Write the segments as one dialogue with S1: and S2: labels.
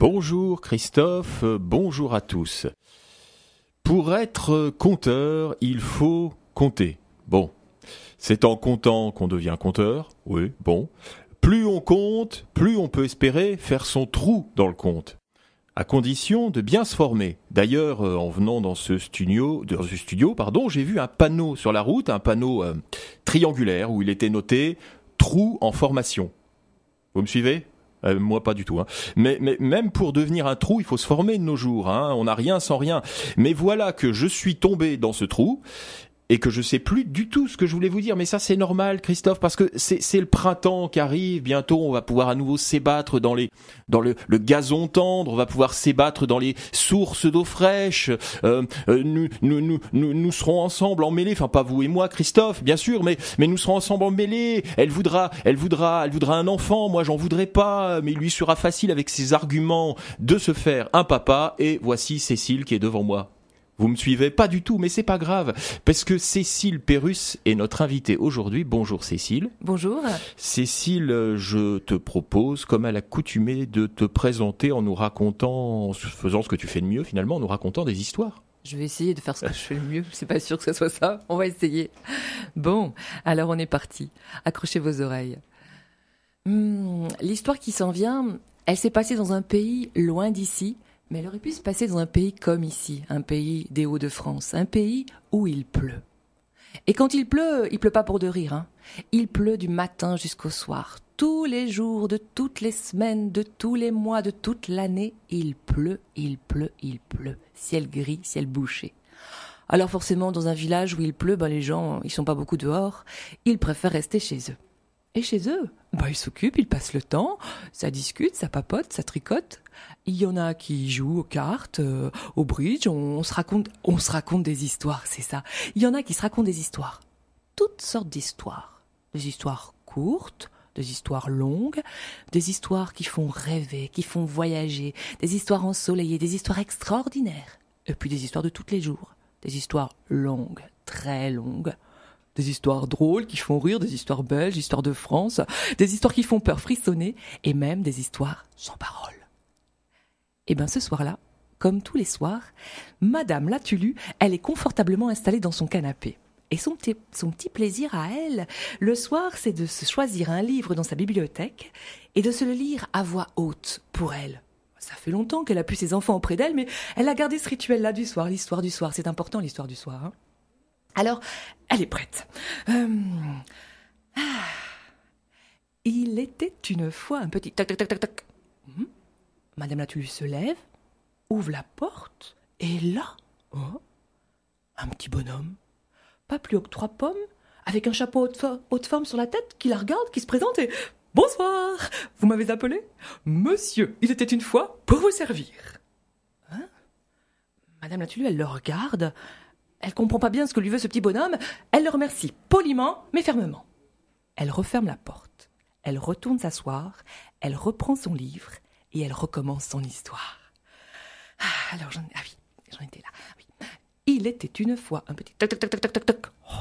S1: Bonjour Christophe, euh, bonjour à tous. Pour être compteur, il faut compter. Bon, c'est en comptant qu'on devient compteur, oui, bon. Plus on compte, plus on peut espérer faire son trou dans le compte à condition de bien se former. D'ailleurs, euh, en venant dans ce studio, dans ce studio, pardon, j'ai vu un panneau sur la route, un panneau euh, triangulaire où il était noté trou en formation. Vous me suivez euh, moi, pas du tout. Hein. Mais, mais même pour devenir un trou, il faut se former de nos jours. Hein. On n'a rien sans rien. Mais voilà que je suis tombé dans ce trou et que je sais plus du tout ce que je voulais vous dire, mais ça c'est normal, Christophe, parce que c'est le printemps qui arrive. Bientôt, on va pouvoir à nouveau s'ébattre dans les dans le, le, gazon tendre, on va pouvoir s'ébattre dans les sources d'eau fraîche. Euh, euh, nous, nous, nous, nous, serons ensemble emmêlés, enfin pas vous et moi, Christophe, bien sûr, mais mais nous serons ensemble emmêlés. Elle voudra, elle voudra, elle voudra un enfant. Moi, j'en voudrais pas, mais lui sera facile avec ses arguments de se faire un papa. Et voici Cécile qui est devant moi. Vous me suivez Pas du tout, mais c'est pas grave, parce que Cécile Pérus est notre invitée aujourd'hui. Bonjour Cécile. Bonjour. Cécile, euh, je te propose, comme à l'accoutumée, de te présenter en nous racontant, en faisant ce que tu fais de mieux finalement, en nous racontant des histoires.
S2: Je vais essayer de faire ce que je fais le mieux. C'est pas sûr que ce soit ça. On va essayer. Bon, alors on est parti. Accrochez vos oreilles. Hmm, l'histoire qui s'en vient, elle s'est passée dans un pays loin d'ici, mais elle aurait pu se passer dans un pays comme ici, un pays des Hauts-de-France, un pays où il pleut. Et quand il pleut, il pleut pas pour de rire. Hein. Il pleut du matin jusqu'au soir. Tous les jours, de toutes les semaines, de tous les mois, de toute l'année, il pleut, il pleut, il pleut. Ciel gris, ciel bouché. Alors forcément, dans un village où il pleut, ben les gens, ils sont pas beaucoup dehors. Ils préfèrent rester chez eux. Et chez eux, ben ils s'occupent, ils passent le temps, ça discute, ça papote, ça tricote. Il y en a qui jouent aux cartes, euh, au bridge, on, se raconte, on se raconte des histoires, c'est ça. Il y en a qui se racontent des histoires. Toutes sortes d'histoires. Des histoires courtes, des histoires longues, des histoires qui font rêver, qui font voyager, des histoires ensoleillées, des histoires extraordinaires, et puis des histoires de tous les jours, des histoires longues, très longues, des histoires drôles qui font rire, des histoires belges, histoires de France, des histoires qui font peur frissonner, et même des histoires sans parole. Et eh bien ce soir-là, comme tous les soirs, Madame Latulue, elle est confortablement installée dans son canapé. Et son petit, plaisir à elle, le soir, c'est de se choisir un livre dans sa bibliothèque et de se le lire à voix haute pour elle. Ça fait longtemps qu'elle a pu ses enfants auprès d'elle, mais elle a gardé ce rituel-là du soir, l'histoire du soir. C'est important, l'histoire du soir. Hein. Alors, elle est prête. Euh, ah, il était une fois un petit Madame Latulu se lève, ouvre la porte, et là, oh, un petit bonhomme, pas plus haut que trois pommes, avec un chapeau haute, forme sur la tête, qui la regarde, qui se présente et Bonsoir Vous m'avez appelé Monsieur, il était une fois pour vous servir. Hein Madame Latulu, elle le regarde. Elle comprend pas bien ce que lui veut ce petit bonhomme. Elle le remercie poliment, mais fermement. Elle referme la porte. Elle retourne s'asseoir. Elle reprend son livre et elle recommence son histoire. Ah, alors, j'en ah oui, j'en étais là. Ah oui. Il était une fois un petit toc toc toc toc toc toc oh.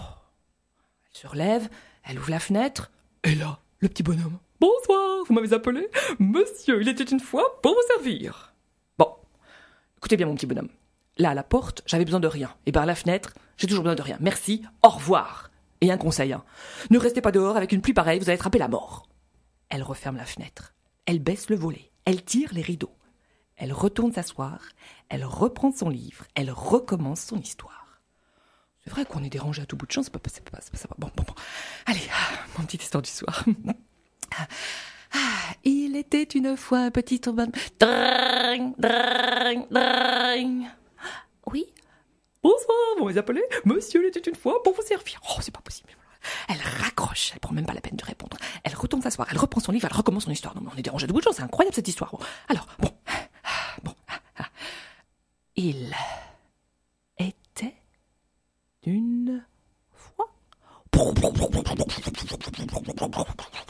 S2: Elle se relève, elle ouvre la fenêtre, et là, le petit bonhomme. Bonsoir, vous m'avez appelé Monsieur, il était une fois pour vous servir. Bon, écoutez bien, mon petit bonhomme. Là, à la porte, j'avais besoin de rien. Et par la fenêtre, j'ai toujours besoin de rien. Merci, au revoir. Et un conseil, hein. ne restez pas dehors avec une pluie pareille, vous allez attraper la mort. Elle referme la fenêtre. Elle baisse le volet. Elle tire les rideaux. Elle retourne s'asseoir. Elle reprend son livre. Elle recommence son histoire. C'est vrai qu'on est dérangé à tout bout de champ. C'est pas, pas, pas, ça, Bon, bon, bon. Allez, ah, mon petite histoire du soir. Ah, il était une fois un petit urbain. Oui. Bonsoir, vous m'avez appelé Monsieur était une fois pour vous servir. Oh, c'est pas possible. Elle raccroche, elle prend même pas la peine de répondre. Elle retombe s'asseoir, elle reprend son livre, elle recommence son histoire. Non, on est dérangé de bout de c'est incroyable cette histoire. alors, bon, bon. Il était une fois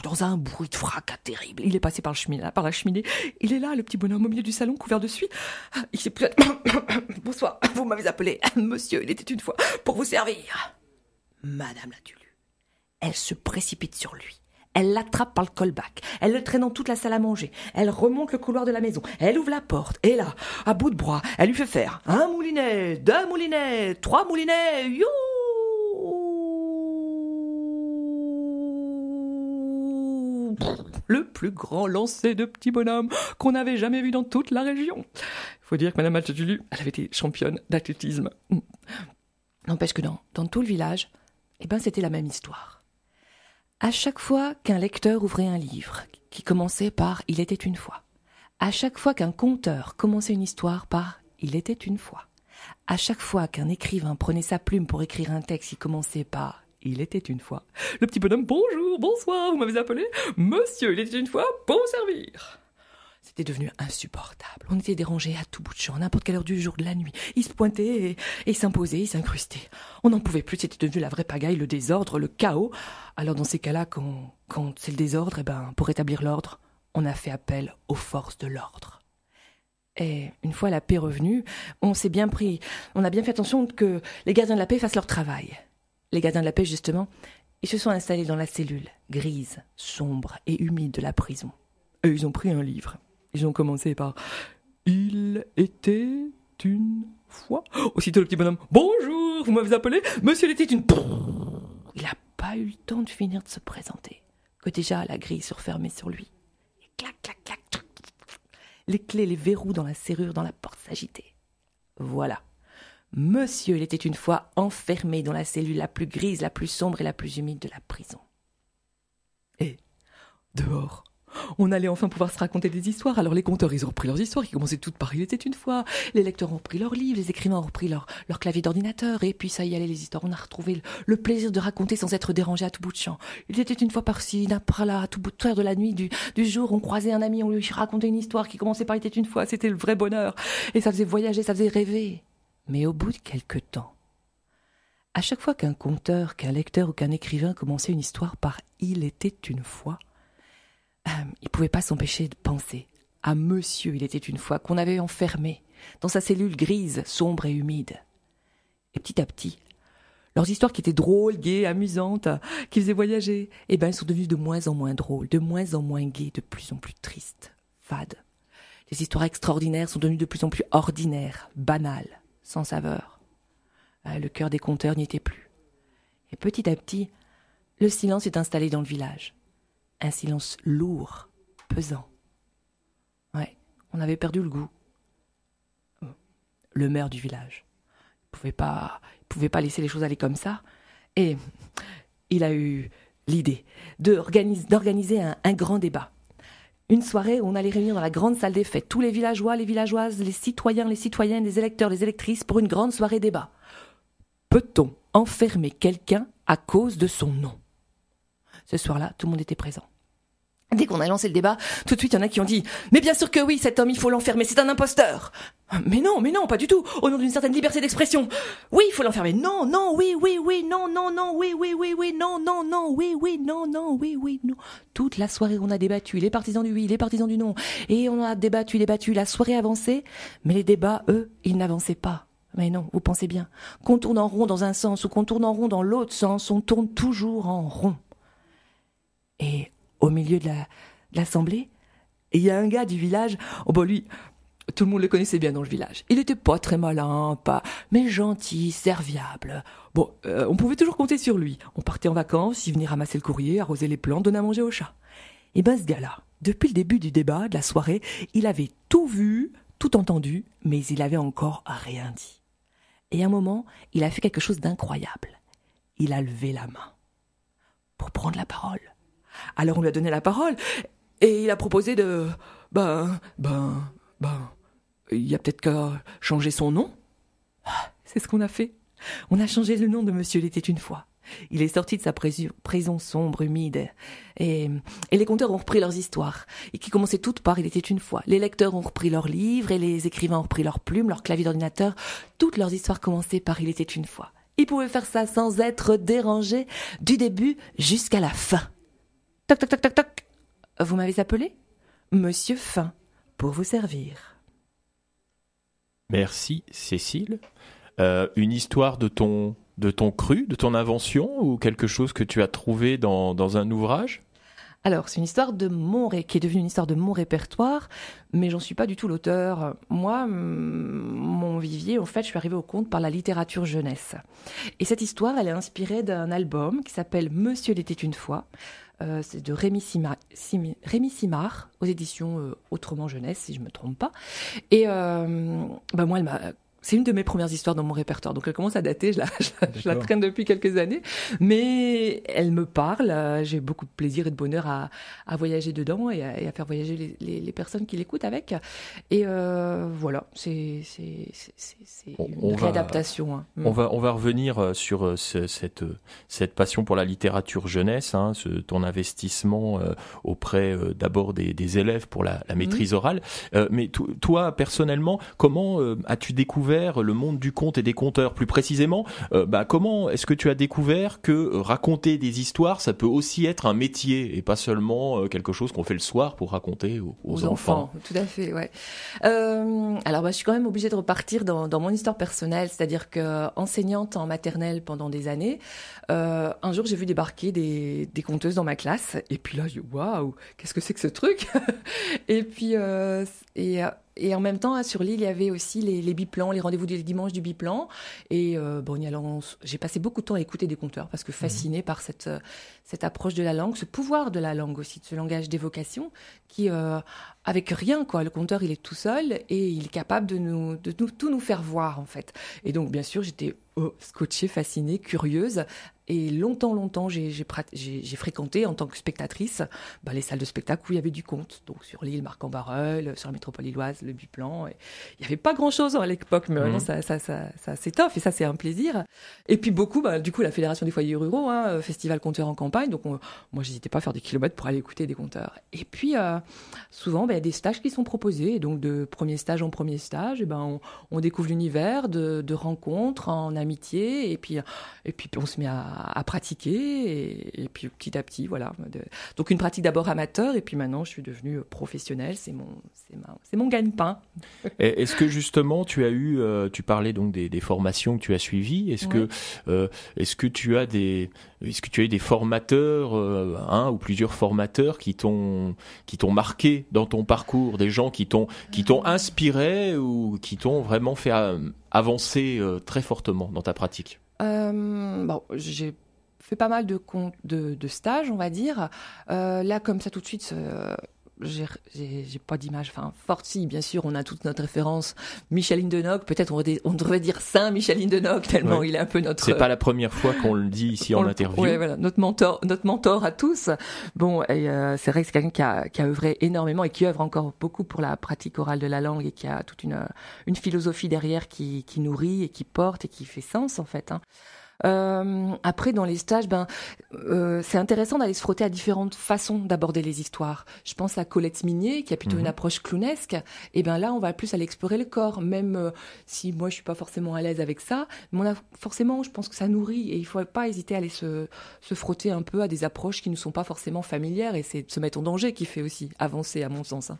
S2: dans un bruit de fracas terrible. Il est passé par, le par la cheminée. Il est là, le petit bonhomme au milieu du salon, couvert de suie. Il s'est Bonsoir, vous m'avez appelé. Monsieur, il était une fois pour vous servir. Madame la elle se précipite sur lui. Elle l'attrape par le colbac. Elle le traîne dans toute la salle à manger. Elle remonte le couloir de la maison. Elle ouvre la porte. Et là, à bout de bras, elle lui fait faire un moulinet, deux moulinets, trois moulinets, you le plus grand lancer de petit bonhomme qu'on n'avait jamais vu dans toute la région. Faut dire que Madame Altadulu, elle avait été championne d'athlétisme. N'empêche que dans, dans tout le village, eh ben, c'était la même histoire. À chaque fois qu'un lecteur ouvrait un livre, qui commençait par Il était une fois, à chaque fois qu'un conteur commençait une histoire par Il était une fois, à chaque fois qu'un écrivain prenait sa plume pour écrire un texte qui commençait par il était une fois. Le petit bonhomme, bonjour, bonsoir, vous m'avez appelé Monsieur, il était une fois, pour vous servir. C'était devenu insupportable. On était dérangés à tout bout de champ, à n'importe quelle heure du jour, de la nuit. Ils se pointaient et, s'imposaient, ils s'incrustaient. On n'en pouvait plus, c'était devenu la vraie pagaille, le désordre, le chaos. Alors dans ces cas-là, quand, c'est le désordre, eh ben, pour rétablir l'ordre, on a fait appel aux forces de l'ordre. Et une fois la paix revenue, on s'est bien pris, on a bien fait attention que les gardiens de la paix fassent leur travail. Les gardiens de la paix, justement, ils se sont installés dans la cellule grise, sombre et humide de la prison. Et ils ont pris un livre. Ils ont commencé par Il était une fois. Aussitôt oh, le petit bonhomme Bonjour, vous m'avez appelé Monsieur, il était une. Il n'a pas eu le temps de finir de se présenter que déjà la grille se refermait sur lui. clac, clac, clac, Les clés, les verrous dans la serrure, dans la porte s'agitaient. Voilà. Monsieur, il était une fois enfermé dans la cellule la plus grise, la plus sombre et la plus humide de la prison. Et, dehors, on allait enfin pouvoir se raconter des histoires. Alors les conteurs, ils ont repris leurs histoires, qui commençaient toutes par Il était une fois. Les lecteurs ont repris leurs livres, les écrivains ont repris leur, leur clavier d'ordinateur, et puis ça y allait les histoires. On a retrouvé le, plaisir de raconter sans être dérangé à tout bout de champ. Il était une fois par-ci, d'un par là, à tout bout de champ, de la nuit, du, du jour, on croisait un ami, on lui racontait une histoire qui commençait par Il était une fois. C'était le vrai bonheur. Et ça faisait voyager, ça faisait rêver. Mais au bout de quelque temps, à chaque fois qu'un conteur, qu'un lecteur ou qu'un écrivain commençait une histoire par Il était une fois, il euh, il pouvait pas s'empêcher de penser à monsieur il était une fois qu'on avait enfermé dans sa cellule grise, sombre et humide. Et petit à petit, leurs histoires qui étaient drôles, gaies, amusantes, qui faisaient voyager, eh bien elles sont devenues de moins en moins drôles, de moins en moins gaies, de plus en plus tristes, fades. Les histoires extraordinaires sont devenues de plus en plus ordinaires, banales, sans saveur. Euh, le cœur des conteurs n'y était plus. Et petit à petit, le silence est installé dans le village un silence lourd, pesant. Ouais, on avait perdu le goût. Le maire du village. Il pouvait pas, pouvait pas laisser les choses aller comme ça. Et il a eu l'idée d'organiser un, un grand débat une soirée où on allait réunir dans la grande salle des fêtes tous les villageois, les villageoises, les citoyens, les citoyennes, les électeurs, les électrices pour une grande soirée débat. Peut-on enfermer quelqu'un à cause de son nom Ce soir-là, tout le monde était présent. Dès qu'on a lancé le débat, tout de suite, il y en a qui ont dit « Mais bien sûr que oui, cet homme, il faut l'enfermer, c'est un imposteur !» Mais non, mais non, pas du tout Au nom d'une certaine liberté d'expression Oui, il faut l'enfermer Non, non, oui, oui, oui, non, non, non, oui, oui, oui, oui, non, non, non, oui, oui, non, non, oui, oui, non Toute la soirée, on a débattu, les partisans du oui, les partisans du non, et on a débattu, débattu, la soirée avançait, mais les débats, eux, ils n'avançaient pas. Mais non, vous pensez bien. Qu'on tourne en rond dans un sens ou qu'on tourne en rond dans l'autre sens, on tourne toujours en rond. Et au milieu de l'assemblée. il y a un gars du village, oh lui, tout le monde le connaissait bien dans le village. Il n'était pas très malin, pas, mais gentil, serviable. Bon, euh, on pouvait toujours compter sur lui. On partait en vacances, il venait ramasser le courrier, arroser les plantes, donner à manger aux chats. Et ben ce gars-là, depuis le début du débat, de la soirée, il avait tout vu, tout entendu, mais il avait encore rien dit. Et à un moment, il a fait quelque chose d'incroyable. Il a levé la main pour prendre la parole. Alors on lui a donné la parole et il a proposé de. Ben, ben, ben. Il y a peut-être qu'à changer son nom ah, C'est ce qu'on a fait. On a changé le nom de Monsieur Il était une fois. Il est sorti de sa prison sombre, humide, et, et, les conteurs ont repris leurs histoires, et qui commençaient toutes par Il était une fois. Les lecteurs ont repris leurs livres, et les écrivains ont repris leurs plumes, leurs claviers d'ordinateur. Toutes leurs histoires commençaient par Il était une fois. Ils pouvaient faire ça sans être dérangés, du début jusqu'à la fin. Toc, toc, toc, toc, toc. Vous m'avez appelé Monsieur Fin, pour vous servir.
S1: Merci, Cécile. Euh, une histoire de ton, de ton cru, de ton invention, ou quelque chose que tu as trouvé dans, dans un ouvrage
S2: alors, c'est une histoire de mon qui est devenue une histoire de mon répertoire, mais j'en suis pas du tout l'auteur. Moi, mon vivier, en fait, je suis arrivée au compte par la littérature jeunesse. Et cette histoire, elle est inspirée d'un album qui s'appelle Monsieur l'était une fois, euh, c'est de Rémi Simard, aux éditions euh, Autrement Jeunesse, si je ne me trompe pas. Et euh, bah, moi, elle m'a c'est une de mes premières histoires dans mon répertoire, donc elle commence à dater, je la, je, traîne depuis quelques années, mais elle me parle, j'ai beaucoup de plaisir et de bonheur à, voyager dedans et à, faire voyager les, personnes qui l'écoutent avec. Et euh, voilà, c'est une réadaptation. on, va,
S1: revenir euh, sur euh, cette, cette passion pour la littérature jeunesse, hein, ce, ton investissement auprès d'abord des, élèves pour la, mm. maîtrise orale, mais toi personnellement, comment as-tu découvert le monde du conte et des conteurs plus précisément euh, bah, Comment est-ce que tu as découvert que raconter des histoires, ça peut aussi être un métier et pas seulement euh, quelque chose qu'on fait le soir pour raconter aux, enfants.
S2: Tout à fait, ouais. Euh, alors, bah, je suis quand même obligée de repartir dans, mon histoire personnelle, c'est-à-dire que enseignante en maternelle pendant des années, un jour j'ai vu débarquer des, conteuses dans ma classe et puis là, je waouh, qu'est-ce que c'est que ce truc Et puis et et en même temps, sur l'île, il y avait aussi les, biplans, les rendez-vous du dimanche du biplan. Et euh, bon, j'ai passé beaucoup de temps à écouter des conteurs parce que mhm. fascinée par euh, cette, approche de la langue, ce pouvoir de la langue aussi, de ce langage d'évocation qui, euh, avec rien, quoi, le conteur, il est tout seul et il est capable de, de tout nous faire voir, en fait. Et donc, bien sûr, j'étais oh, scotchée, fascinée, curieuse et longtemps, longtemps, j'ai fréquenté en tant que spectatrice bah, les salles de spectacle où il y avait du conte. Donc sur l'île Marc-en-Barœul, sur la métropole illoise, le Biplan. Il n'y avait pas grand-chose à l'époque, mais vraiment, mmh. ça, ça, ça, s'étoffe et ça, c'est un plaisir. Et puis beaucoup, bah, du coup, la Fédération des foyers ruraux, hein, euh, festival conteur en campagne. Donc moi moi, n'hésitais pas à faire des kilomètres pour aller écouter des conteurs. Et puis euh, souvent, bah, il y a des stages qui sont proposés. donc de premier stage en premier stage, et ben, on, découvre l'univers de, rencontres, en amitié. Et puis, et puis on se met à à, pratiquer et, puis petit à petit, voilà. Donc une pratique d'abord amateur et puis maintenant je suis devenue professionnelle, c'est mon, c'est mon gagne-pain.
S1: Est-ce que justement tu as eu, euh, tu parlais donc des, formations que tu as suivies, est-ce que, euh, est que tu as des, que tu as des formateurs, euh, un ou plusieurs formateurs qui t'ont, qui t'ont marqué dans ton parcours, des gens qui t'ont, qui t'ont ah. inspiré ou qui t'ont vraiment fait avancer très fortement dans ta pratique
S2: euh, bon, j'ai fait pas mal de, de, de stages, on va dire. Euh, là, comme ça, tout de suite, euh, j'ai pas d'image, enfin, forte, si, bien sûr, on a toute notre référence. Micheline Denoc, peut-être on, devrait dire Saint Micheline Denoc, tellement il est un
S1: peu notre. C'est pas la première fois qu'on le dit ici en interview. Oui, voilà,
S2: notre mentor, notre mentor à tous. Bon, euh, c'est vrai que c'est quelqu'un qui a, qui a œuvré énormément et qui œuvre encore beaucoup pour la pratique orale de la langue et qui a toute une, une philosophie derrière qui, qui nourrit et qui porte et qui fait sens, en fait. Hein. Euh, après, dans les stages, ben, euh, c'est intéressant d'aller se frotter à différentes façons d'aborder les histoires. Je pense à Colette Minier, qui a plutôt une mhm. approche clownesque. Et ben là, on va plus aller explorer le corps, même euh, si moi je suis pas forcément à l'aise avec ça. Mais forcément, je pense que ça nourrit et il faut pas hésiter à aller se, frotter un peu à des approches qui ne sont pas forcément familières et c'est se mettre en danger qui fait aussi avancer, à mon sens. Hein.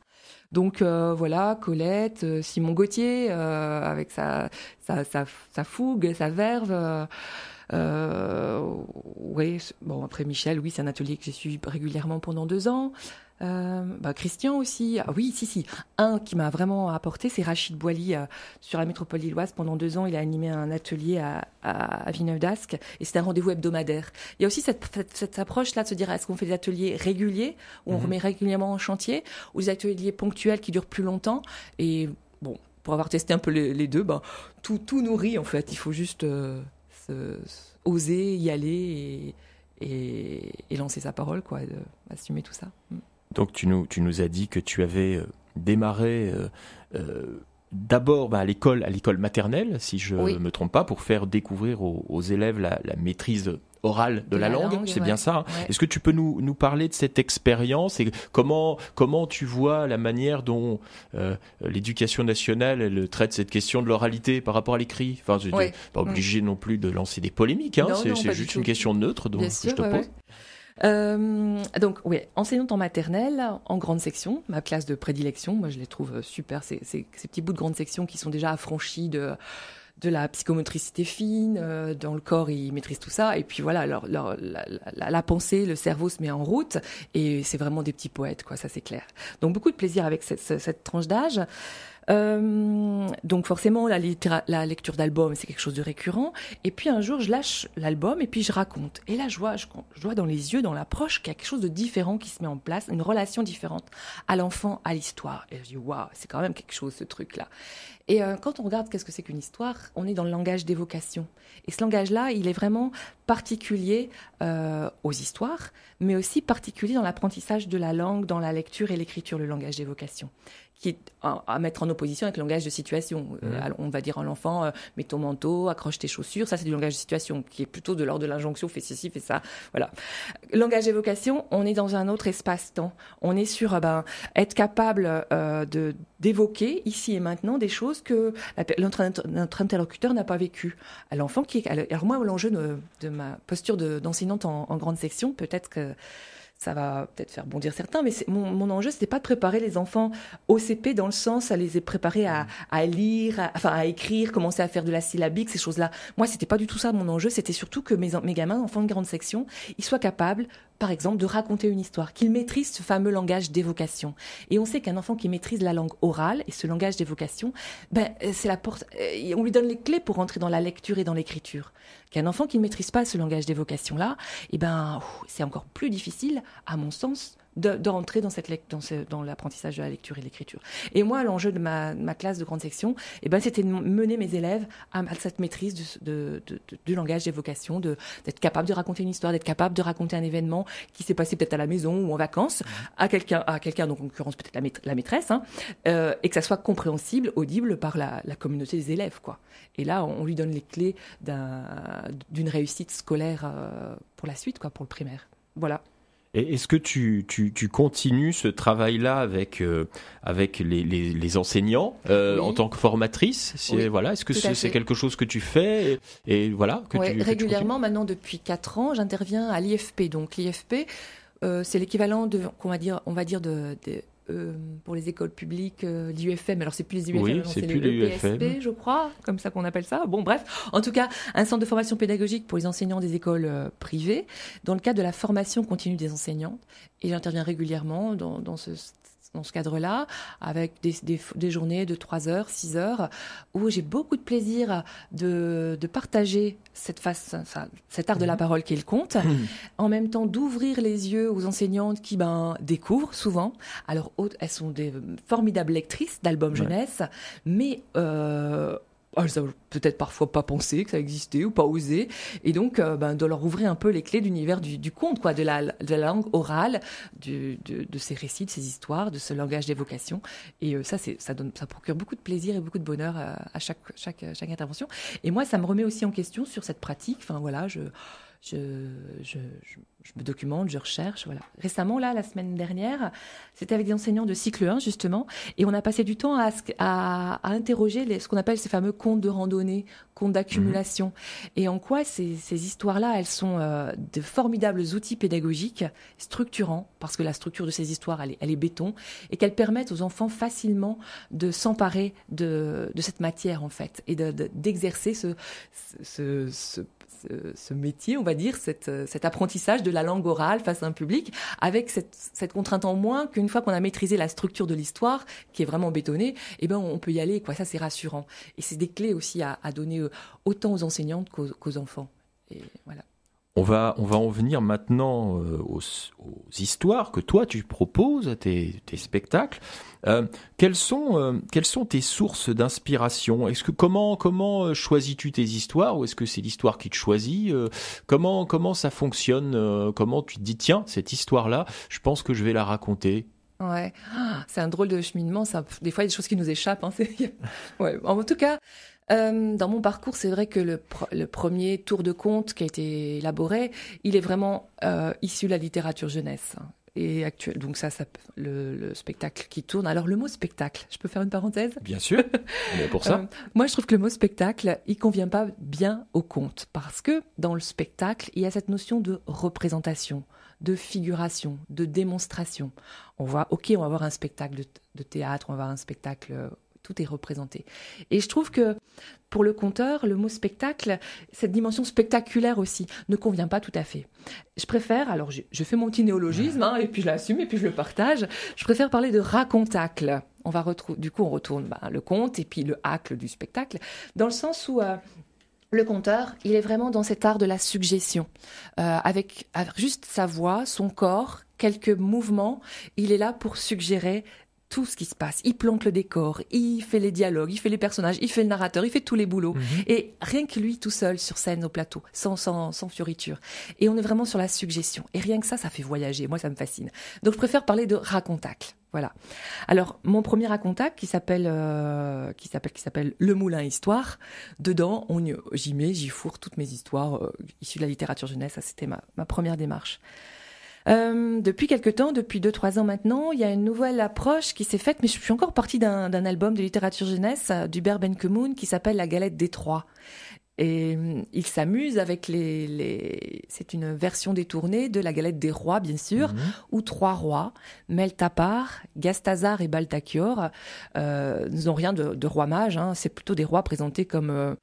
S2: Donc euh, voilà, Colette, euh, Simon Gauthier, euh, avec sa, sa, sa, sa, fougue, sa verve. oui, bon après Michel, oui c'est un atelier que j'ai suivi régulièrement pendant deux ans. Euh, bah Christian aussi. Ah oui, si, si. Un qui m'a vraiment apporté, c'est Rachid Boily euh, sur la métropole lilloise. Pendant deux ans, il a animé un atelier à, à, Villeneuve d'Ascq et c'est un rendez-vous hebdomadaire. Il y a aussi cette, approche-là de se dire est-ce qu'on fait des ateliers réguliers où on mhm. remet régulièrement en chantier ou des ateliers ponctuels qui durent plus longtemps Et bon, pour avoir testé un peu les, deux, ben, tout, tout nourrit en fait. Il faut juste euh, se, oser y aller et, et, lancer sa parole, quoi, assumer tout ça. Mm.
S1: Donc tu nous, as dit que tu avais euh, démarré euh, euh, d'abord bah, à l'école à l'école maternelle, si je ne me trompe pas, pour faire découvrir aux, élèves la, maîtrise orale de, la, langue, c'est bien ça. Hein. Est-ce que tu peux nous, parler de cette expérience et comment comment tu vois la manière dont l'éducation nationale traite cette question de l'oralité par rapport à l'écrit Enfin, je, ouais. pas obligé mm. non plus de lancer des polémiques, hein. c'est juste une question neutre dont, je te pose.
S2: Euh, donc, oui, enseignante en maternelle, en grande section, ma classe de prédilection. Moi, je les trouve euh, super, ces petits bouts de grande section qui sont déjà affranchis de de la psychomotricité fine, euh, dans le corps, ils maîtrisent tout ça. Et puis voilà, alors la, pensée, le cerveau se met en route. Et c'est vraiment des petits poètes, quoi, ça c'est clair. Donc beaucoup de plaisir avec cette, tranche d'âge. Euh, donc forcément, la, lecture d'albums c'est quelque chose de récurrent. Et puis un jour, je lâche l'album et puis je raconte. Et là, je je, je vois dans les yeux, dans l'approche, quelque chose de différent qui se met en place, une relation différente à l'enfant, à l'histoire. Et je dis, waouh, c'est quand même quelque chose ce truc-là. Et euh, quand on regarde qu'est-ce que c'est qu'une histoire, on est dans le langage d'évocation. Et ce langage-là, il est vraiment particulier euh, aux histoires, mais aussi particulier dans l'apprentissage de la langue, dans la lecture et l'écriture, le langage d'évocation qui est à mettre en opposition avec le langage de situation. Euh, mmh. on va dire à l'enfant, euh, mets ton manteau, accroche tes chaussures. Ça, c'est du langage de situation, qui est plutôt de l'ordre de l'injonction, fais ceci, fais ça. Voilà. Langage d'évocation, on est dans un autre espace-temps. On est sur euh, ben, être capable de d'évoquer ici et maintenant des choses que notre interlocuteur n'a pas vécues. À l'enfant qui est... Alors moi, l'enjeu de, ma posture d'enseignante en grande section, peut-être que ça va peut-être faire bondir certains, mais mon, mon, enjeu, n'était pas de préparer les enfants au CP dans le sens à les préparer à, lire, à, enfin à écrire, commencer à faire de la syllabique, ces choses-là. Moi, ce n'était pas du tout ça mon enjeu. C'était surtout que mes, gamins, enfants de grande section, ils soient capables, par exemple, de raconter une histoire, qu'ils maîtrisent ce fameux langage d'évocation. Et on sait qu'un enfant qui maîtrise la langue orale et ce langage d'évocation, ben, euh, c'est la porte. Euh, on lui donne les clés pour entrer dans la lecture et dans l'écriture qu'un enfant qui ne maîtrise pas ce langage d'évocation-là, eh ben, c'est encore plus difficile, à mon sens, d'entrer de, dans, cette, dans, l'apprentissage de la lecture et l'écriture. Et moi, l'enjeu de ma, classe de grande section, eh ben, c'était de mener mes élèves à, cette maîtrise du, de, langage d'évocation vocations, d'être capable de raconter une histoire, d'être capable de raconter un événement qui s'est passé peut-être à la maison ou en vacances à quelqu'un, à quelqu'un donc en l'occurrence peut-être la, maîtresse, hein, euh, et que ça soit compréhensible, audible par la, communauté des élèves. quoi. Et là, on lui donne les clés d'une réussite scolaire euh, pour la suite, quoi, pour le primaire. Voilà
S1: est-ce que tu, continues ce travail-là avec, euh, avec les, enseignants euh, en tant que formatrice voilà, Est-ce que c'est, quelque chose que tu fais et, voilà, Régulièrement,
S2: maintenant depuis 4 ans, j'interviens à l'IFP. Donc l'IFP, euh, c'est l'équivalent de, va dire, on va dire de euh, pour les écoles publiques, euh, l'UFM. Alors, c'est plus les UFM, c'est les je crois, comme ça qu'on appelle ça. Bon, bref. En tout cas, un centre de formation pédagogique pour les enseignants des écoles euh, privées, dans le cadre de la formation continue des enseignants. Et j'interviens régulièrement dans, dans ce dans ce cadre-là, avec des, journées de 3 heures, 6 heures, où j'ai beaucoup de plaisir de, partager cette face, cet art de la mhm. parole qui est le conte, mhm. en même temps d'ouvrir les yeux aux enseignantes qui ben, découvrent souvent. Alors, elles sont des formidables lectrices d'albums jeunesse, mais... Euh, elles ah, n'avaient peut-être parfois pas pensé que ça existait ou pas osé, et donc euh, ben, de leur ouvrir un peu les clés d'univers du, du conte, quoi, de la, de la langue orale, de, de, ces récits, de ces histoires, de ce langage d'évocation. Et euh, ça ça, ça, donne, ça procure beaucoup de plaisir et beaucoup de bonheur euh, à, chaque, chaque, chaque intervention. Et moi, ça me remet aussi en question sur cette pratique. Enfin voilà, je, je, je, je je me documente, je recherche, voilà. Récemment, là, la semaine dernière, c'était avec des enseignants de cycle 1, justement, et on a passé du temps à, à, interroger les, ce qu'on appelle ces fameux contes de randonnée, comptes d'accumulation, mhm. et en quoi ces, histoires-là, elles sont euh, de formidables outils pédagogiques, structurants, parce que la structure de ces histoires, elle est, béton, et qu'elles permettent aux enfants facilement de s'emparer de, cette matière, en fait, et d'exercer ce, ce, ce métier, on va dire, cette, euh, cet apprentissage de la langue orale face à un public, avec cette, contrainte en moins qu'une fois qu'on a maîtrisé la structure de l'histoire, qui est vraiment bétonnée, eh ben on peut y aller. Quoi, ça c'est rassurant. Et c'est des clés aussi à, donner euh, autant aux enseignantes qu'aux enfants. Et
S1: voilà. On va, on va en venir maintenant euh, aux, histoires que toi tu proposes à tes, spectacles. Euh, quelles, sont, euh, quelles sont tes sources d'inspiration Est-ce que comment, comment choisis-tu tes histoires ou est-ce que c'est l'histoire qui te choisit Comment comment ça fonctionne Comment tu te dis tiens cette histoire là, je pense que je vais la raconter
S2: Ouais, ah, c'est un drôle de cheminement. Ça, des fois, il y a des choses qui nous échappent. Hein, ouais. En tout cas, euh, dans mon parcours, c'est vrai que le, premier tour de compte qui a été élaboré, il est vraiment euh, issu de la littérature jeunesse hein, et actuelle. Donc ça, ça le, spectacle qui tourne. Alors le mot spectacle, je peux faire une parenthèse Bien
S1: sûr, pour ça. Euh,
S2: moi, je trouve que le mot spectacle, il convient pas bien au conte parce que dans le spectacle, il y a cette notion de représentation de figuration, de démonstration. On voit, ok, on va avoir un spectacle de, de, théâtre, on va avoir un spectacle tout est représenté. Et je trouve que pour le conteur, le mot spectacle, cette dimension spectaculaire aussi, ne convient pas tout à fait. Je préfère, alors je, fais mon petit hein, et puis je l'assume, et puis je le partage, je préfère parler de racontacle. On va du coup, on retourne ben, le conte et puis le hacle du spectacle, dans le sens où euh, le conteur, il est vraiment dans cet art de la suggestion, euh, avec juste sa voix, son corps, quelques mouvements, il est là pour suggérer tout ce qui se passe. Il plante le décor, il fait les dialogues, il fait les personnages, il fait le narrateur, il fait tous les boulots. Mhm. Et rien que lui tout seul sur scène au plateau, sans, sans, sans fioriture. Et on est vraiment sur la suggestion. Et rien que ça, ça fait voyager. Moi, ça me fascine. Donc, je préfère parler de racontacle. Voilà. Alors, mon premier racontacle qui s'appelle euh, qui s'appelle qui s'appelle Le Moulin Histoire. Dedans, on j'y mets, j'y fourre toutes mes histoires euh, issues de la littérature jeunesse. Ça, c'était ma, ma première démarche. Euh, depuis quelques temps, depuis 2-3 ans maintenant, il y a une nouvelle approche qui s'est faite, mais je suis encore partie d'un album de littérature jeunesse euh, d'Hubert Benkemoun qui s'appelle La Galette des Trois. Et euh, il s'amuse avec les, C'est une version détournée de la galette des rois, bien sûr, mhm. où trois rois, Meltapar, Gastazar et Baltachior, euh, n'ont rien de, rois mages. Hein. C'est plutôt des rois présentés comme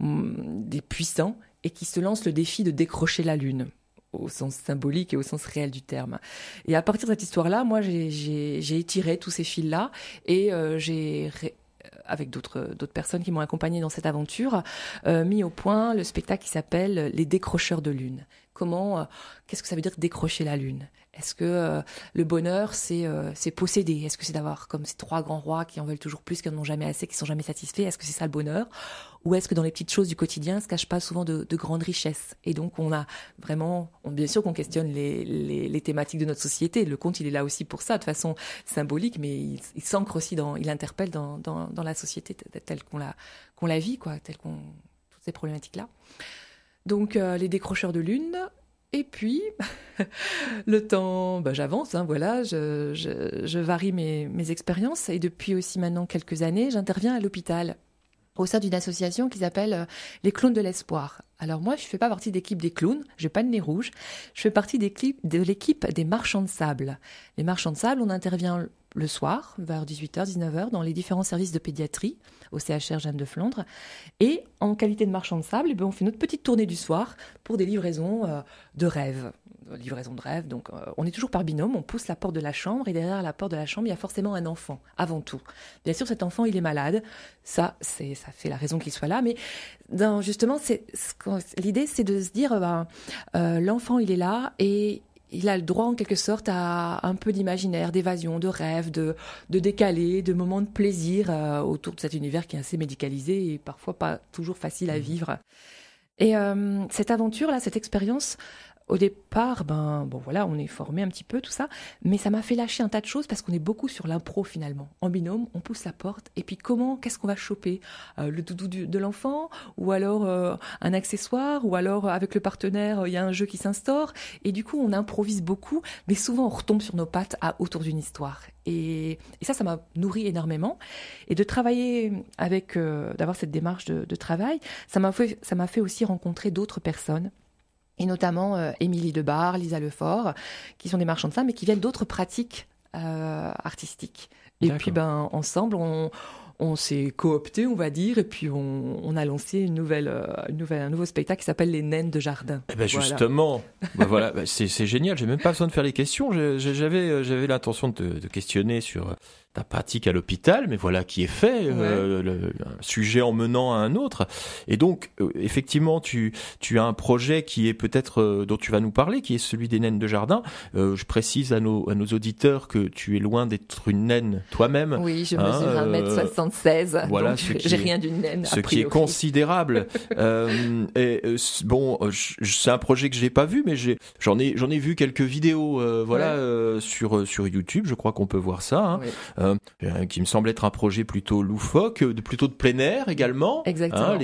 S2: des puissants et qui se lancent le défi de décrocher la lune au sens symbolique et au sens réel du terme. Et à partir de cette histoire-là, moi, j'ai étiré tous ces fils-là et euh, j'ai euh, avec d'autres personnes qui m'ont accompagné dans cette aventure, euh, mis au point le spectacle qui s'appelle Les décrocheurs de lune. Comment qu'est-ce que ça veut dire décrocher la lune Est-ce que le bonheur c'est c'est posséder Est-ce que c'est d'avoir comme ces trois grands rois qui en veulent toujours plus, qui n'ont ont jamais assez, qui sont jamais satisfaits Est-ce que c'est ça le bonheur ou est-ce que dans les petites choses du quotidien se cachent pas souvent de, grandes richesses Et donc on a vraiment, bien sûr qu'on questionne les, thématiques de notre société. Le conte, il est là aussi pour ça, de façon symbolique, mais il, s'ancre aussi il interpelle dans, la société telle qu'on la, vit, quoi, telle qu'on toutes ces problématiques-là. Donc euh, les décrocheurs de lune, et puis, le temps, bah, j'avance, hein, voilà, je, varie mes expériences. Et depuis aussi maintenant quelques années, j'interviens à l'hôpital au sein d'une association qui appellent euh, les clowns de l'espoir. Alors moi, je ne fais pas partie d'équipe des clowns, je n'ai pas de nez rouge. Je fais partie de l'équipe des marchands de sable. Les marchands de sable, on intervient le soir, vers 18h, 19h, dans les différents services de pédiatrie au CHR Jeanne de Flandre. Et en qualité de marchand de sable, eh ben, on fait notre petite tournée du soir pour des livraisons euh, de rêves, euh, Livraison de rêves. donc euh, on est toujours par binôme, on pousse la porte de la chambre et derrière la porte de la chambre, il y a forcément un enfant, avant tout. Bien sûr, cet enfant, il est malade, ça, c'est, ça fait la raison qu'il soit là, mais justement, c'est, l'idée, c'est de se dire, ben, l'enfant, il est là et il a le droit en quelque sorte à un peu d'imaginaire, d'évasion, de rêve, de, de décalé, de moments de plaisir euh, autour de cet univers qui est assez médicalisé et parfois pas toujours facile à mmh. vivre. Et euh, cette aventure-là, cette expérience, au départ, ben bon voilà, on est formé un petit peu tout ça, mais ça m'a fait lâcher un tas de choses parce qu'on est beaucoup sur l'impro finalement. En binôme, on pousse la porte et puis comment, qu'est-ce qu'on va choper euh, Le doudou de l'enfant ou alors euh, un accessoire ou alors avec le partenaire il y a un jeu qui s'instaure et du coup on improvise beaucoup, mais souvent on retombe sur nos pattes à autour d'une histoire. Et, ça, ça m'a nourri énormément. Et de travailler avec, euh, d'avoir cette démarche de, de travail, ça m'a ça m'a fait aussi rencontrer d'autres personnes et notamment euh, Émilie Debar, Lisa Lefort, qui sont des marchands de femmes mais qui viennent d'autres pratiques euh, artistiques. Et puis, ben, ensemble, on, s'est coopté, on va dire, et puis on, a lancé une nouvelle, euh, nouvelle, un nouveau spectacle qui s'appelle Les Naines de Jardin. Eh ben, justement,
S1: ben, voilà, ben, c'est, génial, j'ai même pas besoin de faire les questions. J'avais, l'intention de, de questionner sur ta pratique à l'hôpital, mais voilà qui est fait, euh, le, un sujet en menant à un autre. Et donc, euh, effectivement, tu, tu as un projet qui est peut-être euh, dont tu vas nous parler, qui est celui des naines de jardin. je précise à nos, à nos auditeurs que tu es loin d'être une naine toi-même. Oui, je hein, mesure
S2: 1m76, voilà, j'ai rien d'une naine. Ce qui est
S1: considérable. et bon, c'est un projet que n'ai pas vu, mais j'en ai, j'en ai, vu quelques vidéos, voilà, sur sur YouTube. Je crois qu'on peut voir ça. Hein. Hein, euh, qui me semble être un projet plutôt loufoque, plutôt de plein air également. Hein, Exactement.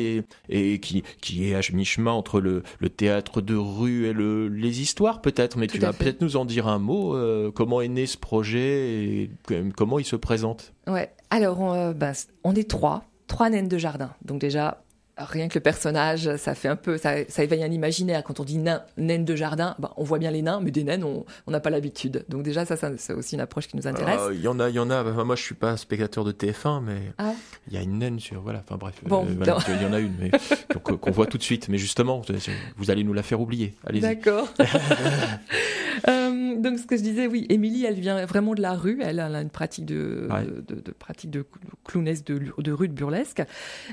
S1: et qui, est à mi-chemin entre le, théâtre de rue et les histoires peut-être. Mais tu vas peut-être nous en dire un mot. Euh, comment est né ce projet et comment il se présente
S2: Ouais. Alors, euh, bah, on est trois, trois naines de jardin. Donc déjà, rien que le personnage, ça fait un peu, ça, éveille un imaginaire. Quand on dit nain, naine de jardin, bah, on voit bien les nains, mais des naines, on n'a pas l'habitude. Donc déjà, ça, c'est aussi une approche qui nous intéresse. Euh,
S1: il y en a, il y en a. moi, je suis pas spectateur de TF1, mais ah il y a une naine sur, voilà. Enfin bref, euh, il y en a une, mais qu'on voit tout de suite. Mais justement, vous allez nous la faire oublier. Allez-y. D'accord.
S2: Euh, donc ce que je disais, oui, Émilie, elle vient vraiment de la rue. Elle, a une pratique de, de, pratique de clownesse de, rue, de burlesque.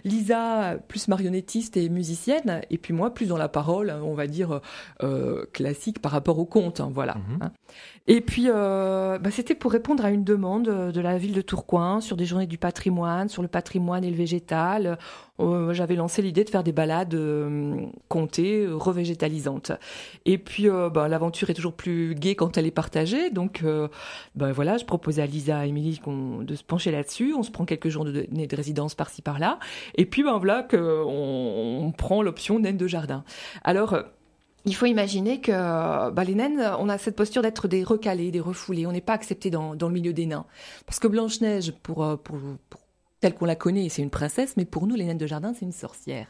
S2: Lisa, plus ma marionnettiste et musicienne, et puis moi plus dans la parole, on va dire euh, classique par rapport au conte, hein, voilà. Mhm. Hein. Et puis euh, bah, c'était pour répondre à une demande de la ville de Tourcoing sur des journées du patrimoine, sur le patrimoine et le végétal. Euh, j'avais lancé l'idée de faire des balades euh, comptées, euh, revégétalisantes. Et puis, euh, ben, l'aventure est toujours plus gaie quand elle est partagée. Donc, ben, voilà, je proposais à Lisa et Émilie de se pencher là-dessus. On se prend quelques jours de, de résidence par-ci par-là. Et puis, ben, voilà qu'on on prend l'option naine de jardin. Alors, il faut imaginer que bah, les naines, on a cette posture d'être des recalés, des refoulés. On n'est pas accepté dans, dans, le milieu des nains. Parce que Blanche-Neige, pour, pour, pour telle qu'on la connaît, c'est une princesse, mais pour nous, les naines de jardin, c'est une sorcière.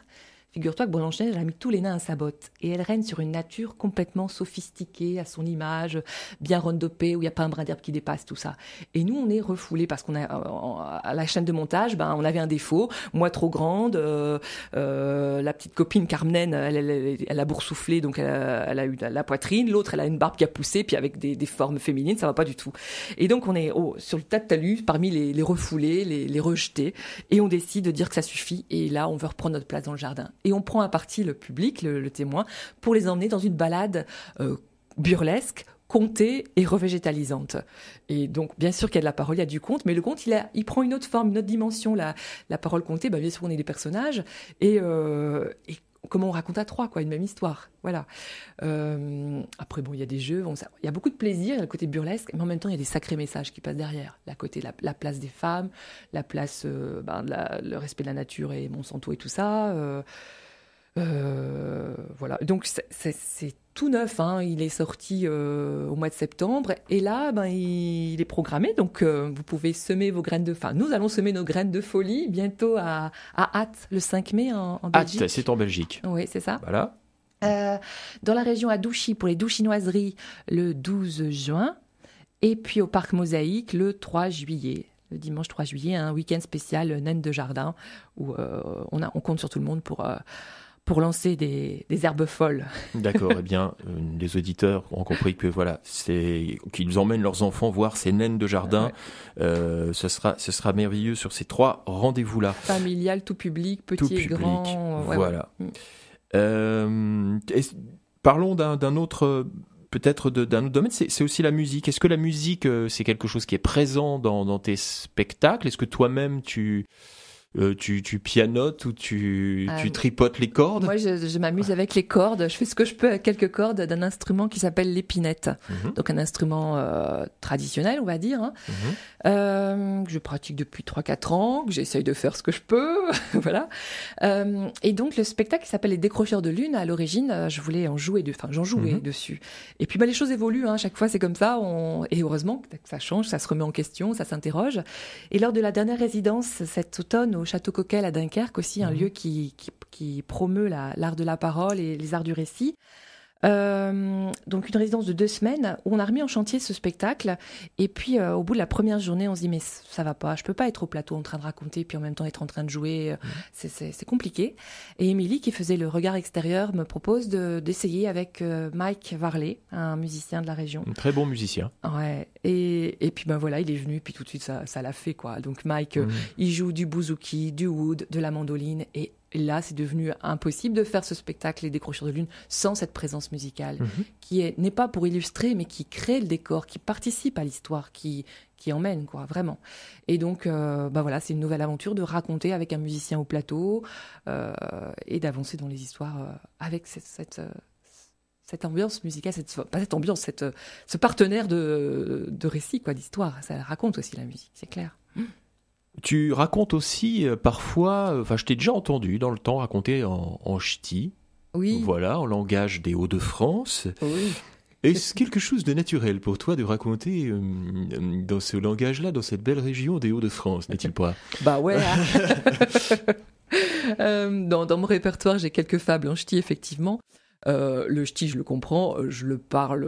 S2: Figure-toi que Blanche-Neige a mis tous les nains à sa botte, et elle règne sur une nature complètement sophistiquée, à son image, bien rondopée, où il n'y a pas un brin d'herbe qui dépasse, tout ça. Et nous, on est refoulés, parce qu'on a, euh, à la chaîne de montage, ben, on avait un défaut, moi trop grande, euh, euh, la petite copine Carmen, elle, a boursouflé, donc elle a, eu la, poitrine, l'autre, elle a une barbe qui a poussé, puis avec des, formes féminines, ça va pas du tout. Et donc, on est oh, sur le tas de talus, parmi les, refoulés, les, rejetés, et on décide de dire que ça suffit, et là, on veut reprendre notre place dans le jardin et on prend à partie le public, le, témoin, pour les emmener dans une balade euh, burlesque contée et revégétalisante. Et donc, bien sûr qu'il y a de la parole, il y a du conte, mais le conte, il, prend une autre forme, une autre dimension. La, parole contée, bah, bien sûr, on est des personnages. Et, euh, et comment on raconte à trois, quoi, une même histoire. Voilà. Euh, après, bon, il y a des jeux, il y a beaucoup de plaisir, il y a le côté burlesque, mais en même temps, il y a des sacrés messages qui passent derrière. La, côté, la, place des femmes, la place, euh, ben, le respect de la nature et Monsanto et tout ça. Euh, euh, voilà. Donc c'est tout neuf. Hein. Il est sorti euh, au mois de septembre et là, ben, il, est programmé. Donc euh, vous pouvez semer vos graines de. Enfin, nous allons semer nos graines de folie bientôt à, à Hatt le 5 mai en, Belgique. Hatt,
S1: c'est en Belgique. Oui, c'est ça. Voilà.
S2: dans la région à Douchy pour les Douchinoiseries le 12 juin et puis au parc Mosaïque le 3 juillet le dimanche 3 juillet, un week-end spécial naine de jardin où on, compte sur tout le monde pour, pour lancer des, herbes
S1: folles. D'accord, eh bien, euh, les auditeurs ont compris que voilà, c'est qu'ils emmènent leurs enfants voir ces naines de jardin. Euh, ce sera, ce sera merveilleux sur ces trois rendez-vous-là.
S2: Familial, tout public, petit et grand. voilà.
S1: Mm. Euh, parlons d'un autre peut-être d'un autre domaine, c'est aussi la musique. Est-ce que la musique, c'est quelque chose qui est présent dans tes spectacles Est-ce que toi-même, tu, euh, tu, tu, pianotes ou tu, tu, euh, tripotes les cordes Moi,
S2: je, m'amuse avec les cordes. Je fais ce que je peux avec quelques cordes d'un instrument qui s'appelle l'épinette. Mhm. Donc, un instrument euh, traditionnel, on va dire, hein, mhm. euh, que je pratique depuis 3-4 ans, que j'essaye de faire ce que je peux. voilà. et donc, le spectacle qui s'appelle Les Décrocheurs de Lune, à l'origine, je voulais en jouer, de, enfin, j'en jouais mhm. dessus. Et puis, bah, les choses évoluent. Hein, chaque fois, c'est comme ça. On... Et heureusement que ça change, ça se remet en question, ça s'interroge. Et lors de la dernière résidence, cet automne, au Château Coquel à Dunkerque aussi, un mhm. lieu qui, qui, promeut l'art de la parole et les arts du récit. Euh, donc une résidence de deux semaines où on a remis en chantier ce spectacle. Et puis euh, au bout de la première journée, on se dit mais ça va pas, je peux pas être au plateau en train de raconter puis en même temps être en train de jouer, euh, c'est compliqué. Et Émilie qui faisait le regard extérieur me propose d'essayer avec Mike Varley, un musicien de la région. Un
S1: très bon musicien.
S2: Ouais. Et, et puis ben voilà, il est venu puis tout de suite ça l'a fait quoi. Donc Mike, mmh. il joue du bouzouki, du wood, de la mandoline et et là, c'est devenu impossible de faire ce spectacle Les Décrocheurs de Lune sans cette présence musicale, mhm. qui n'est pas pour illustrer, mais qui crée le décor, qui participe à l'histoire, qui, qui emmène, quoi, vraiment. Et donc, euh, bah voilà, c'est une nouvelle aventure de raconter avec un musicien au plateau euh, et d'avancer dans les histoires euh, avec cette, cette ambiance musicale, cette, pas cette ambiance, cette, ce partenaire de, de récit, quoi, d'histoire. Ça raconte aussi la musique, c'est clair.
S1: Tu racontes aussi euh, parfois, euh, enfin je t'ai déjà entendu dans le temps raconter en, ch'ti, oui. voilà, en langage des Hauts-de-France. Oui. Est-ce quelque chose de naturel pour toi de raconter euh, dans ce langage-là, dans cette belle région des Hauts-de-France, n'est-il pas
S2: Bah ouais hein. dans, dans, mon répertoire, j'ai quelques fables en ch'ti, effectivement. le ch'ti, je le comprends, je le parle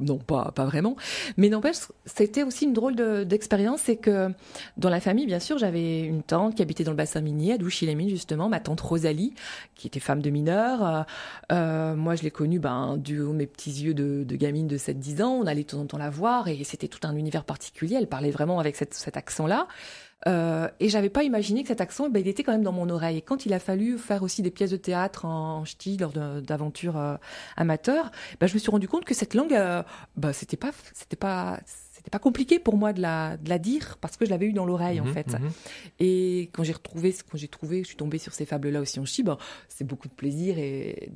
S2: non, pas, pas vraiment. Mais n'empêche, c'était aussi une drôle d'expérience. c'est que dans la famille, bien sûr, j'avais une tante qui habitait dans le bassin minier, à Mines justement, ma tante Rosalie, qui était femme de mineur. Euh, euh, moi, je l'ai connue ben, du haut mes petits yeux de, gamine de 7-10 ans. On allait de temps en temps la voir et c'était tout un univers particulier. Elle parlait vraiment avec cette, cet accent-là. Et euh, et j'avais pas imaginé que cet accent, eh ben, il était quand même dans mon oreille. Et quand il a fallu faire aussi des pièces de théâtre en, en lors d'aventures euh, amateurs, ben, je me suis rendu compte que cette langue, euh, ben, c'était pas, c'était pas, c'était pas compliqué pour moi de la, de la dire parce que je l'avais eu dans l'oreille en mhm, fait. Mhm. Et quand j'ai retrouvé quand j'ai trouvé, je suis tombée sur ces fables-là aussi en Ben c'est beaucoup de plaisir et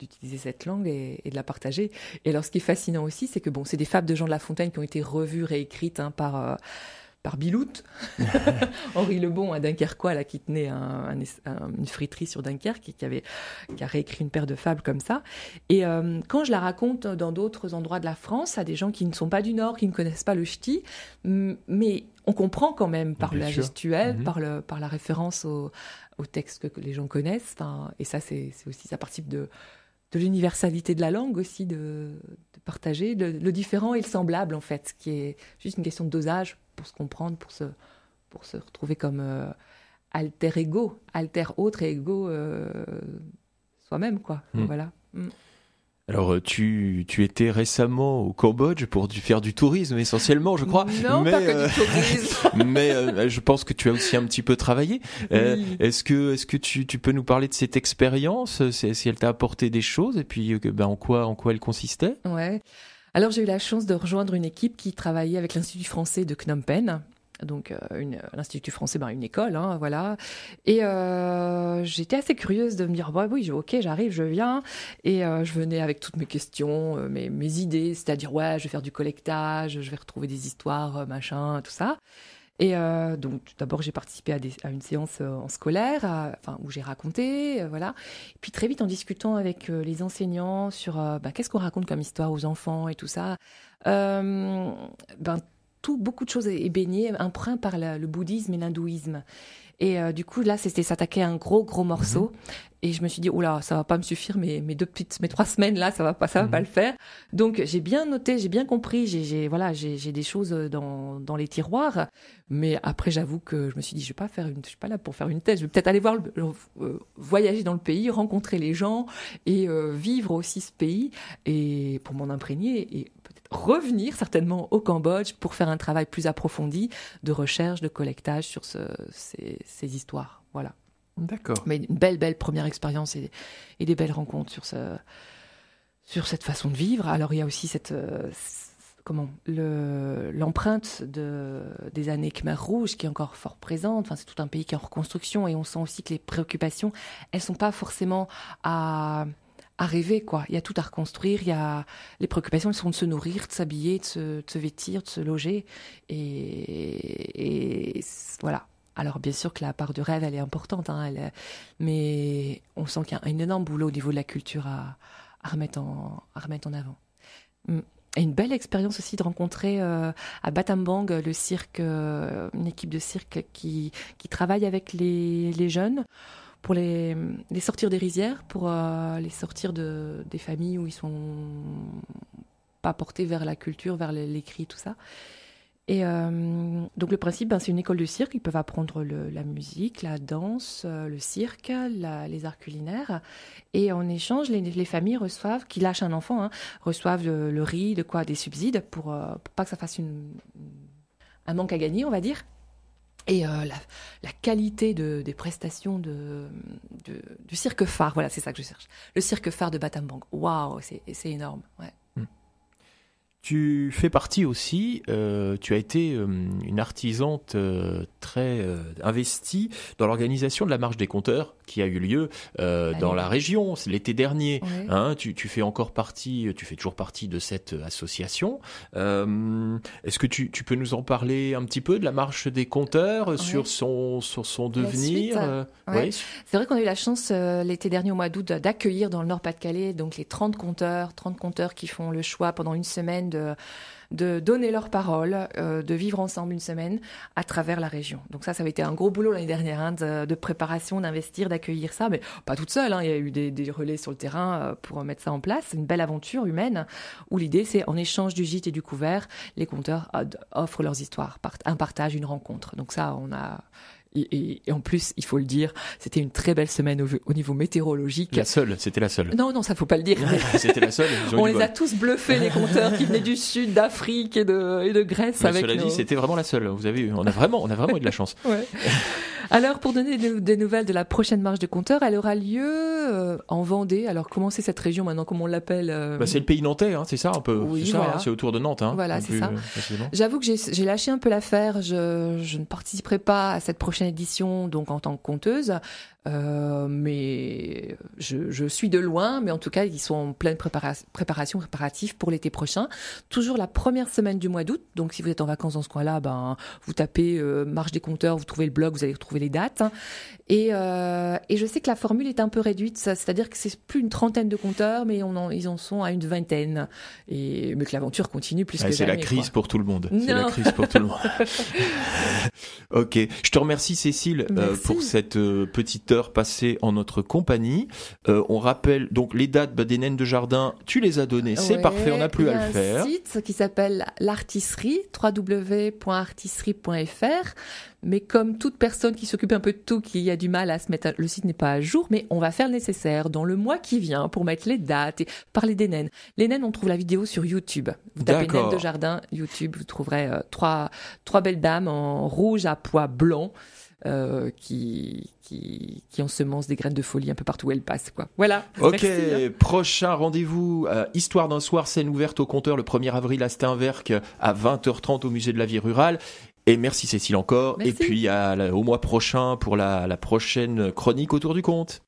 S2: d'utiliser cette langue et, de la partager. Et alors ce qui est fascinant aussi, c'est que bon, c'est des fables de Jean de La Fontaine qui ont été revues, réécrites hein, par par Biloute, Henri Lebon, un Dunkerquois, là, qui tenait une friterie sur Dunkerque, qui, avait, qui a réécrit une paire de fables comme ça. Et euh, quand je la raconte dans d'autres endroits de la France, à des gens qui ne sont pas du Nord, qui ne connaissent pas le ch'ti, mais on comprend quand même par la gestuelle, mm-hmm. par, le, par la référence au, au, texte que les gens connaissent. Hein. Et ça, c'est aussi, ça participe de de l'universalité de la langue aussi, de, partager le, différent et le semblable en fait, ce qui est juste une question de dosage pour se comprendre, pour se, pour se retrouver comme euh, alter ego, alter autre et ego euh, soi-même quoi. Hmm. Voilà. Hmm.
S1: Alors, euh, tu, tu étais récemment au Cambodge pour faire du tourisme essentiellement, je crois. Non, mais, euh, mais euh, bah, je pense que tu as aussi un petit peu travaillé. est-ce que, est-ce que tu, tu peux nous parler de cette expérience, si elle t'a apporté des choses et puis ben, en quoi, en quoi elle consistait
S2: Ouais. Alors j'ai eu la chance de rejoindre une équipe qui travaillait avec l'Institut français de Phnom Penh donc euh, euh, l'Institut français, ben, une école, hein, voilà. Et euh, j'étais assez curieuse de me dire, bah, oui, ok, j'arrive, je viens. Et euh, je venais avec toutes mes questions, mes, mes idées, c'est-à-dire, ouais, je vais faire du collectage, je vais retrouver des histoires, machin, tout ça. Et euh, donc, d'abord, j'ai participé à, des, à, une séance en scolaire, enfin, où j'ai raconté, voilà. Et puis, très vite, en discutant avec les enseignants sur bah, qu'est-ce qu'on raconte comme histoire aux enfants et tout ça, ben, beaucoup de choses est baignée, emprunt par le bouddhisme et l'hindouisme. Et euh, du coup, là, c'était s'attaquer à un gros, gros morceau. Mhm. Et je me suis dit, là ça va pas me suffire, mes, mes deux petites, mes trois semaines là, ça va pas, ça va mhm. pas le faire. Donc, j'ai bien noté, j'ai bien compris, j'ai, voilà, j'ai des choses dans, dans les tiroirs. Mais après, j'avoue que je me suis dit, je vais pas faire une, je suis pas là pour faire une thèse. Je vais peut-être aller voir, euh, voyager dans le pays, rencontrer les gens et euh, vivre aussi ce pays et pour m'en imprégner. Et revenir certainement au Cambodge pour faire un travail plus approfondi de recherche, de collectage sur ces, histoires. Voilà. D'accord. Mais une belle, belle première expérience et, des belles rencontres sur, cette façon de vivre. Alors, il y a aussi cette. Euh, comment l'empreinte des années Khmer Rouge qui est encore fort présente. Enfin, c'est tout un pays qui est en reconstruction et on sent aussi que les préoccupations, elles sont pas forcément à à quoi. Il y a tout à reconstruire, il y a... Les préoccupations, elles sont de se nourrir, de s'habiller, de se, vêtir, de se loger. Et, voilà. Alors bien sûr que la part du rêve, elle est importante, hein, mais on sent qu'il y a un énorme boulot au niveau de la culture à, remettre, en, avant. Hum. Et une belle expérience aussi de rencontrer euh, à Batambang le cirque, euh, une équipe de cirque qui, travaille avec les jeunes pour les, sortir des rizières, pour euh, les sortir des familles où ils sont pas portés vers la culture, vers l'écrit, tout ça. Et euh, donc le principe, ben, c'est une école de cirque. Ils peuvent apprendre la musique, la danse, euh, le cirque, les arts culinaires. Et en échange, les, familles reçoivent, qui lâchent un enfant, hein, reçoivent le, riz, de quoi, des subsides pour, pas que ça fasse un manque à gagner, on va dire et euh, la, qualité de, des prestations de, du cirque phare. Voilà, c'est ça que je cherche. Le cirque phare de Batambang. Waouh, c'est énorme. Ouais.
S1: Tu fais partie aussi, euh, tu as été euh, une artisante euh, très investie dans l'organisation de la marche des compteurs qui a eu lieu dans la région l'été dernier. Hein. tu, fais encore partie, tu fais toujours partie de cette association. Est-ce que tu, peux nous en parler un petit peu de la marche des compteurs sur son sur son devenir C'est
S2: vrai qu'on a eu la chance l'été dernier au mois d'août d'accueillir dans le Nord-Pas-de-Calais donc les 30 compteurs, 30 compteurs qui font le choix pendant une semaine de, donner leur parole, euh, de vivre ensemble une semaine à travers la région. Donc ça, ça avait été un gros boulot l'année dernière hein, de, préparation, d'investir, d'accueillir ça, mais pas toute seule. Hein. Il y a eu des, des, relais sur le terrain euh, pour mettre ça en place. C'est une belle aventure humaine où l'idée, c'est en échange du gîte et du couvert, les conteurs offrent leurs histoires, un partage, une rencontre. Donc ça, on a et, en plus, il faut le dire, c'était une très belle semaine au, niveau météorologique. La seule, c'était la seule. Non, non, ça faut pas le dire. c'était
S1: la seule. On les a
S2: tous bluffés, les compteurs qui venaient du sud, d'Afrique et de, et de Grèce. Mais bah, avec cela dit, c'était
S1: vraiment la seule. Vous avez on a vraiment, on a vraiment eu de la chance.
S2: Ouais. Alors, pour donner des nouvelles de la prochaine marche de compteurs, elle aura lieu euh, en Vendée. Alors, comment c'est cette région maintenant Comment on l'appelle euh bah, C'est le
S1: pays nantais, hein, c'est ça un peu oui, hein, C'est autour de Nantes. Hein, voilà, c'est ça. Euh, J'avoue
S2: que j'ai lâché un peu l'affaire. Je, je, ne participerai pas à cette prochaine édition donc en tant que conteuse. Euh, mais je, suis de loin, mais en tout cas, ils sont en pleine préparation, préparatif pour l'été prochain. Toujours la première semaine du mois d'août. Donc, si vous êtes en vacances dans ce coin-là, ben, vous tapez euh, Marche des compteurs, vous trouvez le blog, vous allez retrouver les dates. Et, euh, je sais que la formule est un peu réduite, c'est-à-dire que c'est plus une trentaine de compteurs, mais on ils en sont à une vingtaine. Et, mais que l'aventure continue plus que C'est la crise
S1: pour tout le monde. C'est la crise pour tout le monde. ok. Je te remercie, Cécile, pour cette petite passé en notre compagnie. Euh, on rappelle donc les dates bah, des naines de jardin, tu les as données, c'est parfait, on n'a plus à le faire. Il
S2: y a un site qui s'appelle l'artisserie, www.artisserie.fr. Mais comme toute personne qui s'occupe un peu de tout, qui a du mal à se mettre, le site n'est pas à jour, mais on va faire le nécessaire dans le mois qui vient pour mettre les dates et parler des naines. Les naines, on trouve la vidéo sur YouTube. Vous tapez naines de jardin YouTube, vous trouverez euh, trois, trois belles dames en rouge à pois blanc. Euh,
S1: qui, qui, qui ensemence des graines de folie un peu partout où elle passe. Quoi. Voilà. Ok, hein. prochain rendez-vous. Euh, Histoire d'un soir, scène ouverte au compteur le 1er avril à Steinwerk à 20h30 au musée de la vie rurale. Et merci Cécile encore. Et puis au mois prochain pour la, la prochaine chronique autour du compte.